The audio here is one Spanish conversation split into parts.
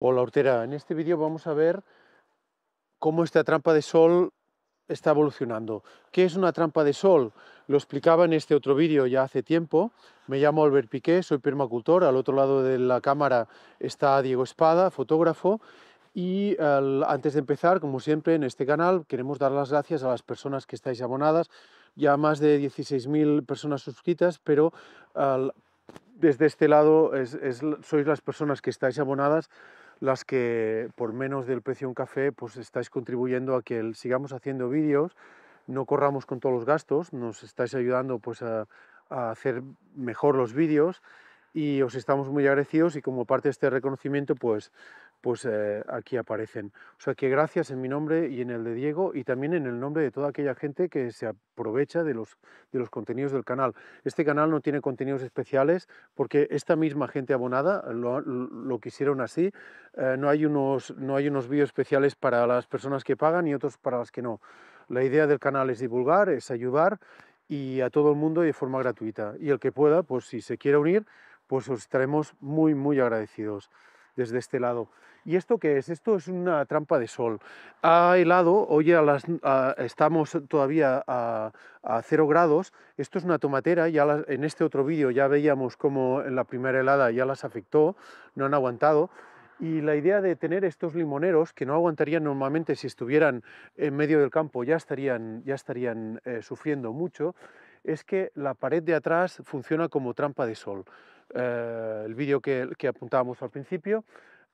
Hola Hortera, en este vídeo vamos a ver cómo esta trampa de sol está evolucionando. ¿Qué es una trampa de sol? Lo explicaba en este otro vídeo ya hace tiempo. Me llamo Albert Piqué, soy permacultor. Al otro lado de la cámara está Diego Espada, fotógrafo. Y antes de empezar, como siempre en este canal, queremos dar las gracias a las personas que estáis abonadas. Ya más de 16.000 personas suscritas, pero desde este lado sois las personas que estáis abonadas las que por menos del precio de un café pues estáis contribuyendo a que sigamos haciendo vídeos, no corramos con todos los gastos, nos estáis ayudando pues a, a hacer mejor los vídeos y os estamos muy agradecidos y como parte de este reconocimiento pues pues eh, aquí aparecen. O sea que gracias en mi nombre y en el de Diego y también en el nombre de toda aquella gente que se aprovecha de los, de los contenidos del canal. Este canal no tiene contenidos especiales porque esta misma gente abonada lo, quisieron así. Eh, no hay unos, no unos vídeos especiales para las personas que pagan y otros para las que no. La idea del canal es divulgar, es ayudar y a todo el mundo de forma gratuita. Y el que pueda, pues si se quiere unir, pues os estaremos muy, muy agradecidos desde este lado. ¿Y esto qué es? Esto es una trampa de sol. Ha helado, hoy las, estamos todavía a, cero grados, esto es una tomatera, ya en este otro vídeo ya veíamos cómo en la primera helada ya las afectó, no han aguantado, y la idea de tener estos limoneros que no aguantarían normalmente si estuvieran en medio del campo, ya estarían, ya estarían eh, sufriendo mucho, es que la pared de atrás funciona como trampa de sol. Eh, el vídeo que, apuntábamos al principio,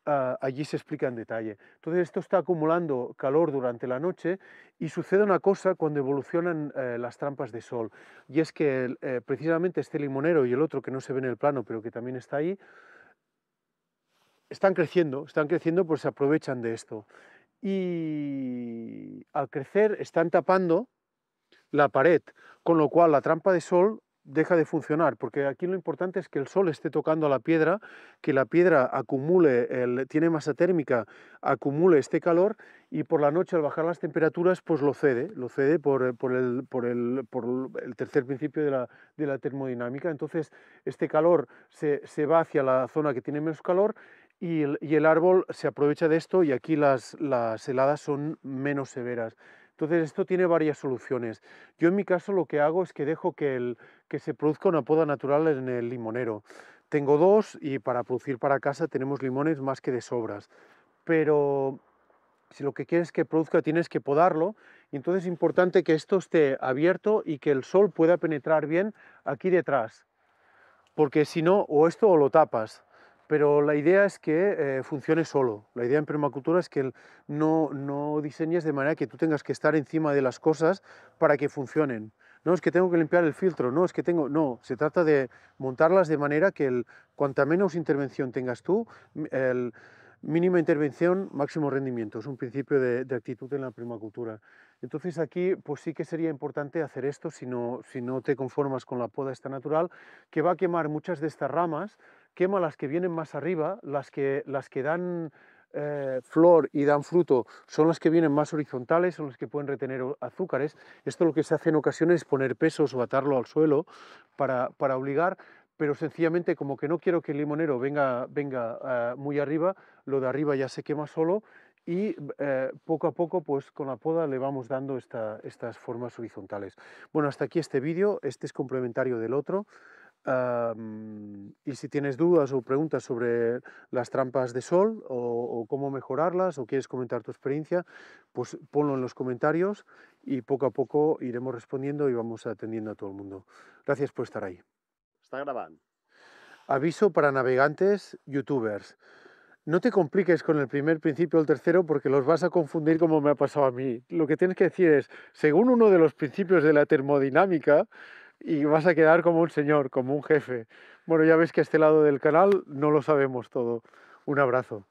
ah, allí se explica en detalle. Entonces esto está acumulando calor durante la noche y sucede una cosa cuando evolucionan eh, las trampas de sol, y es que eh, precisamente este limonero y el otro que no se ve en el plano, pero que también está ahí, están creciendo, están creciendo, pues se aprovechan de esto. Y al crecer están tapando la pared, con lo cual la trampa de sol deja de funcionar, porque aquí lo importante es que el sol esté tocando a la piedra, que la piedra acumule, el, tiene masa térmica, acumule este calor y por la noche al bajar las temperaturas pues lo cede, lo cede por, por, el, por, el, por el, tercer principio de la, de la, termodinámica. Entonces este calor se, se va hacia la zona que tiene menos calor y el, y el, árbol se aprovecha de esto y aquí las, las heladas son menos severas. Entonces esto tiene varias soluciones. Yo en mi caso lo que hago es que dejo que, se produzca una poda natural en el limonero. Tengo dos y para producir para casa tenemos limones más que de sobras. Pero si lo que quieres que produzca tienes que podarlo y entonces es importante que esto esté abierto y que el sol pueda penetrar bien aquí detrás. Porque si no, o esto o lo tapas pero la idea es que eh, funcione solo. La idea en permacultura es que no, diseñes de manera que tú tengas que estar encima de las cosas para que funcionen. No es que tengo que limpiar el filtro, no es que tengo, no, se trata de montarlas de manera que cuanta menos intervención tengas tú, el, mínima intervención, máximo rendimiento. Es un principio de, actitud en la permacultura. Entonces aquí pues sí que sería importante hacer esto si si no te conformas con la poda esta natural, que va a quemar muchas de estas ramas, quema las que vienen más arriba, las que, las que dan eh, flor y dan fruto son las que vienen más horizontales, son las que pueden retener azúcares. Esto lo que se hace en ocasiones es poner pesos o atarlo al suelo para, obligar, pero sencillamente como que no quiero que el limonero venga, venga ah, muy arriba, lo de arriba ya se quema solo y eh, poco a poco pues con la poda le vamos dando estas formas horizontales. Bueno, hasta aquí este vídeo, este es complementario del otro y si tienes dudas o preguntas sobre las trampas de sol o, o, cómo mejorarlas o quieres comentar tu experiencia, pues ponlo en los comentarios y poco a poco iremos respondiendo y vamos atendiendo a todo el mundo. Gracias por estar ahí. Está grabando. Aviso para navegantes, youtubers. No te compliques con el primer principio o el tercero porque los vas a confundir como me ha pasado a mí. Lo que tienes que decir es, según uno de los principios de la termodinámica, y vas a quedar como un señor, como un jefe. Bueno, ya ves que a este lado del canal no lo sabemos todo. Un abrazo.